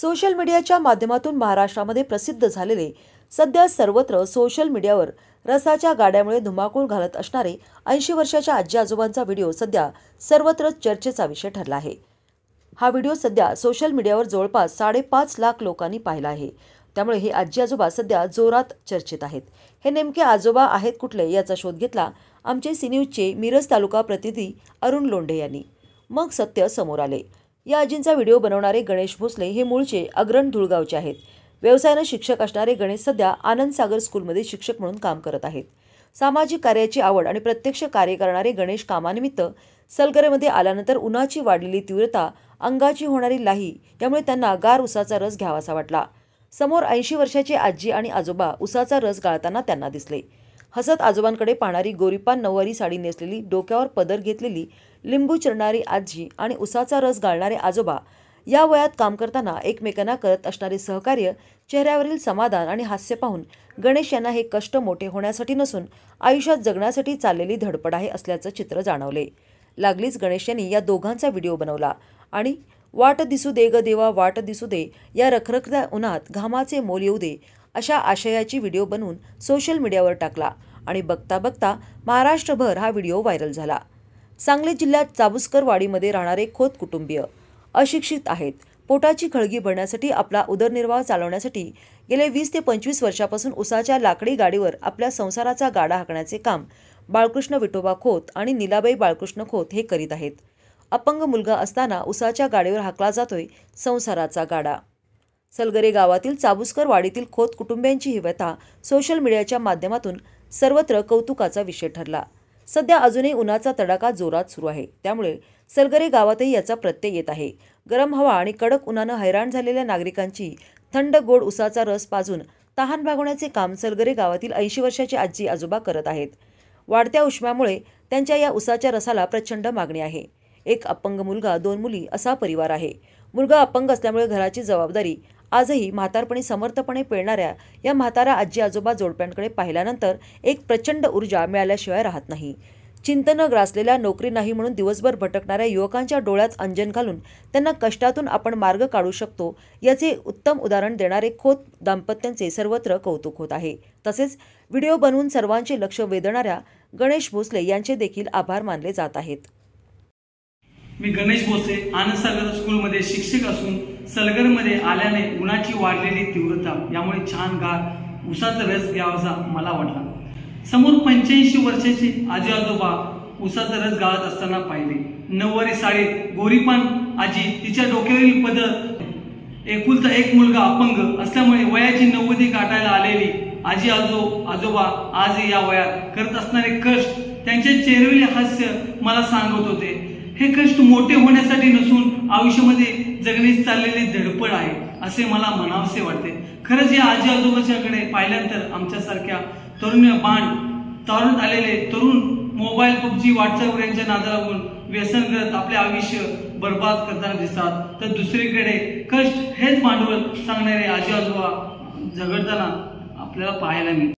social मीडियाच्या माध्यमातून महाराष्ट्रामध्ये प्रसिद्ध झालेले सध्या सर्वत्र सोशल मीडियावर रसाच्या गाड्यामुळे धुमाकूळ घालत असणारे ऐंशी वर्षाच्या आजी आजोबांचा व्हिडिओ सध्या सर्वत्र चर्चेचा विषय ठरला आहे हा व्हिडिओ सध्या सोशल मीडियावर जवळपास साडेपाच लाख लोकांनी पाहिला आहे त्यामुळे हे आजी आजोबा सध्या जोरात चर्चेत आहेत हे नेमके आजोबा आहेत कुठले याचा शोध घेतला आमचे सिन्यूजचे मिरज तालुका प्रतिनिधी अरुण लोंढे यांनी मग सत्य समोर आले या आजींचा व्हिडिओ बनवणारे गणेश भोसले हे मूळचे अग्रण धुळगावचे आहेत व्यवसायानं शिक्षक असणारे गणेश सध्या आनंद सागर स्कूलमध्ये शिक्षक म्हणून काम करत आहेत सामाजिक कार्याची आवड आणि प्रत्यक्ष कार्य करणारे गणेश कामानिमित्त सलगरेमध्ये आल्यानंतर उन्हाची वाढलेली तीव्रता अंगाची होणारी लाही यामुळे त्यांना गार उसाचा रस घ्यावासा वाटला समोर ऐंशी वर्षाची आजी आणि आजोबा उसाचा रस गाळताना त्यांना दिसले हसत आजोबांकडे पाहणारी गोरीपान नववारी साडी नेसलेली डोक्यावर पदर घेतलेली लिंबू चिरणारी आजी आणि उसाचा रस गाळणारे आजोबा या वयात काम करताना एकमेकांना करत असणारे सहकार्य चेहऱ्यावरील समाधान आणि हास्य पाहून गणेश यांना हे कष्ट मोठे होण्यासाठी नसून आयुष्यात जगण्यासाठी चाललेली धडपड आहे असल्याचं चित्र जाणवले लागलीच गणेश यांनी या दोघांचा व्हिडिओ बनवला आणि वाट दिसू दे ग देवा वाट दिसू दे या रखरखत्या उन्हात घामाचे मोल येऊ दे अशा आशयाची व्हिडिओ बनवून सोशल मीडियावर टाकला आणि बघता बघता महाराष्ट्रभर हा व्हिडिओ व्हायरल झाला सांगली जिल्ह्यात चाबुसकरवाडीमध्ये राहणारे खोत कुटुंबीय अशिक्षित आहेत पोटाची खळगी भरण्यासाठी आपला उदरनिर्वाह चालवण्यासाठी गेले वीस ते पंचवीस वर्षापासून उसाच्या लाकडी गाडीवर आपल्या संसाराचा गाडा हाकण्याचे काम बाळकृष्ण विठोबा खोत आणि नीलाबाई बाळकृष्ण खोत हे करीत आहेत अपंग मुलगा असताना उसाच्या गाडीवर हाकला जातोय संसाराचा गाडा सलगरे गावातील चाबुसकर वाडीतील खोत कुटुंबियांची ही व्यथा सोशल मीडियाच्या माध्यमातून सर्वत्र कौतुकाचा विषय ठरला सध्या अजूनही उन्हाचा तडाखा जोरात सुरू आहे त्यामुळे सलगरे गावातही याचा प्रत्यय येत आहे गरम हवा आणि कडक उन्हानं हैराण झालेल्या नागरिकांची थंड गोड उसाचा रस पाजून तहान भागवण्याचे काम सलगरे गावातील ऐंशी वर्षाची आजी आजोबा करत आहेत वाढत्या उष्म्यामुळे त्यांच्या या उसाच्या रसाला प्रचंड मागणी आहे एक अपंग मुलगा दोन मुली असा परिवार आहे मुलगा अपंग असल्यामुळे घराची जबाबदारी आजही म्हातारपणी समर्थपणे पिळणाऱ्या या म्हातारा आजी आजोबा जोडप्यांकडे पाहिल्यानंतर एक प्रचंड ऊर्जा मिळाल्याशिवाय राहत नाही चिंतनं ग्रासलेल्या नोकरी नाही म्हणून दिवसभर भटकणाऱ्या युवकांच्या डोळ्यात अंजन घालून त्यांना कष्टातून आपण मार्ग काढू शकतो याचे उत्तम उदाहरण देणारे खोत दाम्पत्यांचे सर्वत्र कौतुक होत आहे तसेच व्हिडिओ बनवून सर्वांचे लक्ष वेधणाऱ्या गणेश भोसले यांचे देखील आभार मानले जात आहेत मी गणेश बोसे आनंद सागर स्कूलमध्ये शिक्षक असून सलगरमध्ये आल्याने उन्हाची वाढलेली तीव्रता यामुळे छान गार उसाचा रस घ्यावासा मला वाटला समोर पंच्याऐंशी वर्षाचे आजी आजोबा उसाचा रस गाळत असताना पाहिले नऊवारी साडीत गोरीपान आजी तिच्या डोक्यावरील पद एकुलता एक मुलगा अपंग असल्यामुळे वयाची नव्वदी गाठायला आलेली आजी आजो आजोबा आज या वयात करत असणारे कष्ट त्यांचे चेहरविले हास्य मला सांगत होते हे कष्ट मोठे होण्यासाठी नसून आयुष्यामध्ये जगणे चाललेली धडपड आहे असे मला म्हणावसे वाटते खरंच या आजी आजोबाच्याकडे पाहिल्यानंतर आमच्यासारख्या तरुण बाण तरुण आलेले तरुण मोबाईल पबजी व्हॉट्सअप यांच्या नादालावून व्यसन करत आपले आयुष्य बर्बाद करताना दिसतात तर दुसरीकडे कष्ट हेच भांडवल सांगणारे आजी आजोबा झगडताना आपल्याला पाहायला मिळते